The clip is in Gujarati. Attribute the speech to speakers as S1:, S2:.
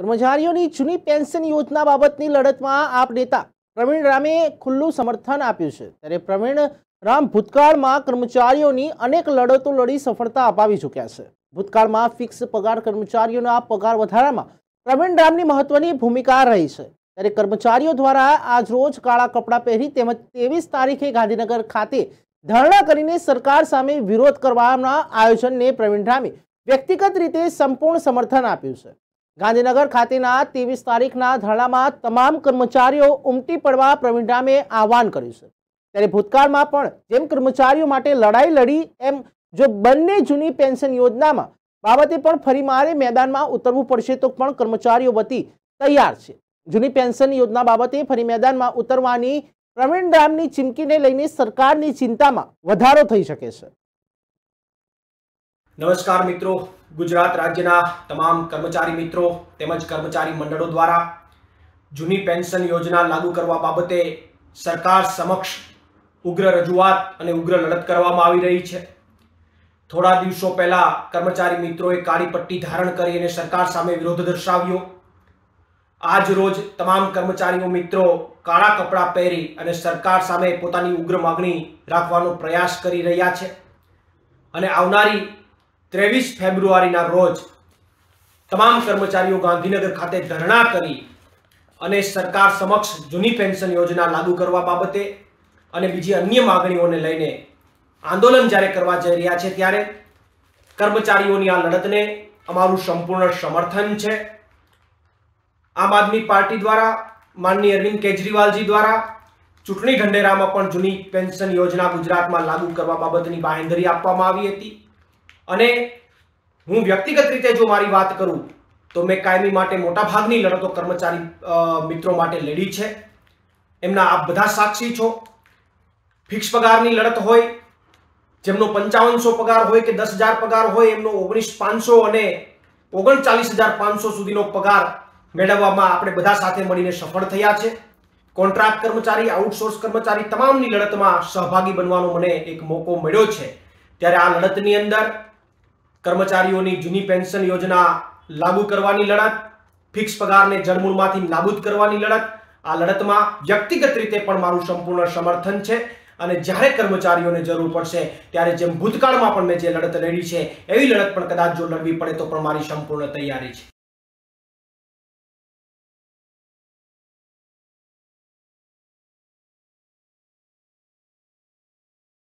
S1: કર્મચારીઓની જૂની પેન્શન યોજના બાબતની લડતમાં આપ નેતા પ્રવીણ રામે ખુલ્લું સમર્થન આપ્યું છે ત્યારે પ્રવીણ રામ ભૂતકાળમાં કર્મચારીઓની અનેક લડતો લડી સફળતા અપાવી ચૂક્યા છે ભૂતકાળમાં ફિક્સ પગાર કર્મચારીઓના પગાર વધારામાં પ્રવીણ રામની મહત્વની ભૂમિકા રહી છે ત્યારે કર્મચારીઓ દ્વારા આજરોજ કાળા કપડાં પહેરી તેમજ ત્રેવીસ તારીખે ગાંધીનગર ખાતે ધરણા કરીને સરકાર સામે વિરોધ કરવાના આયોજનને પ્રવીણ રામે વ્યક્તિગત રીતે સંપૂર્ણ સમર્થન આપ્યું છે ગાંધીનગર ખાતેના ત્રેવીસ તારીખના ધરણામાં તમામ કર્મચારીઓ ઉમટી પડવા પ્રવીણ ડામે આહવાન કર્યું છે ત્યારે ભૂતકાળમાં પણ જેમ કર્મચારીઓ માટે લડાઈ લડી એમ જો બંને જૂની પેન્શન યોજનામાં બાબતે પણ ફરી મારે મેદાનમાં ઉતરવું પડશે તો પણ કર્મચારીઓ વતી તૈયાર છે જૂની પેન્શન યોજના બાબતે ફરી મેદાનમાં ઉતરવાની પ્રવીણ ડામની ચીમકીને લઈને સરકારની ચિંતામાં વધારો થઈ શકે છે
S2: નમસ્કાર મિત્રો ગુજરાત રાજ્યના તમામ કર્મચારી મિત્રો તેમજ કર્મચારી મંડળો દ્વારા જૂની પેન્શન યોજના લાગુ કરવા બાબતે સરકાર સમક્ષ ઉગ્ર રજૂઆત અને ઉગ્ર લડત કરવામાં આવી રહી છે થોડા દિવસો પહેલા કર્મચારી મિત્રોએ કાળી પટ્ટી ધારણ કરી અને સરકાર સામે વિરોધ દર્શાવ્યો આજ રોજ તમામ કર્મચારીઓ મિત્રો કાળા કપડાં પહેરી અને સરકાર સામે પોતાની ઉગ્ર માગણી રાખવાનો પ્રયાસ કરી રહ્યા છે અને આવનારી ત્રેવીસ ફેબ્રુઆરીના રોજ તમામ કર્મચારીઓ ગાંધીનગર ખાતે ધરણા કરી અને સરકાર સમક્ષ જૂની પેન્શન યોજના લાગુ કરવા બાબતે અને બીજી અન્ય માગણીઓને લઈને આંદોલન જ્યારે કરવા જઈ રહ્યા છે ત્યારે કર્મચારીઓની આ લડતને અમારું સંપૂર્ણ સમર્થન છે આમ આદમી પાર્ટી દ્વારા માનની અરવિંદ કેજરીવાલજી દ્વારા ચૂંટણી ઢંઢેરામાં પણ જૂની પેન્શન યોજના ગુજરાતમાં લાગુ કરવા બાબતની બાહેંધરી આપવામાં આવી હતી અને હું વ્યક્તિગત રીતે જો મારી વાત કરું તો મેં કાયમી માટે મોટાભાગની લડતો કર્મચારી મિત્રો માટે લડી છે એમના આપ બધા સાક્ષી છો ફિક્સ પગારની લડત હોય જેમનો પંચાવનસો પગાર હોય કે દસ હજાર પગાર હોય એમનો ઓગણીસ પાંચસો અને ઓગણચાલીસ હજાર પાંચસો સુધીનો પગાર મેળવવામાં આપણે બધા સાથે મળીને સફળ થયા છે કોન્ટ્રાક્ટ કર્મચારી આઉટસોર્સ કર્મચારી તમામની લડતમાં સહભાગી બનવાનો મને એક મોકો મળ્યો છે ત્યારે આ લડતની અંદર કર્મચારીઓની જૂની પેન્શન યોજના લાગુ કરવાની લડત ફિક્સ પગારને જળમૂળમાંથી નાબૂદ કરવાની લડત આ લડતમાં વ્યક્તિગત રીતે પણ મારું સંપૂર્ણ સમર્થન છે અને જ્યારે કર્મચારીઓને જરૂર પડશે ત્યારે જેમ ભૂતકાળમાં પણ મેં જે લડત લડી છે એવી લડત પણ કદાચ જો લડવી પડે તો પણ મારી સંપૂર્ણ તૈયારી છે